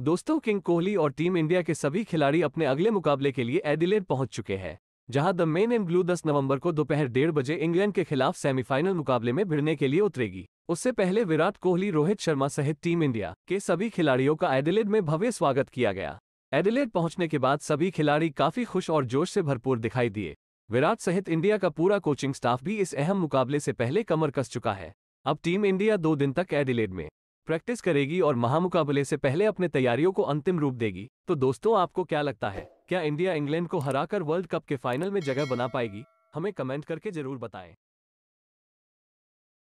दोस्तों किंग कोहली और team India के सभी खिलाड़ी अपने अगले मुकाबले के लिए एडिलेड पहुंच चुके हैं जहां द मेन एंड ब्लू 10 नवंबर को दोपहर डेढ़ बजे इंग्लैंड के खिलाफ सेमीफाइनल मुकाबले में भिड़ने के लिए उतरेगी उससे पहले विराट कोहली रोहित शर्मा सहित टीम इंडिया के सभी खिलाड़ियों का एडिलेड में भव्य स्वागत किया गया एडिलेड पहुंचने के बाद सभी खिलाड़ी काफी खुश और जोश से भरपूर दिखाई दिए विराट सहित इंडिया का पूरा कोचिंग स्टाफ भी इस अहम मुकाबले से पहले कमर कस चुका है अब टीम इंडिया दो दिन तक एडिलेड में प्रैक्टिस करेगी और महामुकाबले से पहले अपने तैयारियों को अंतिम रूप देगी तो दोस्तों आपको क्या लगता है क्या इंडिया इंग्लैंड को हराकर वर्ल्ड कप के फाइनल में जगह बना पाएगी हमें कमेंट करके जरूर बताएं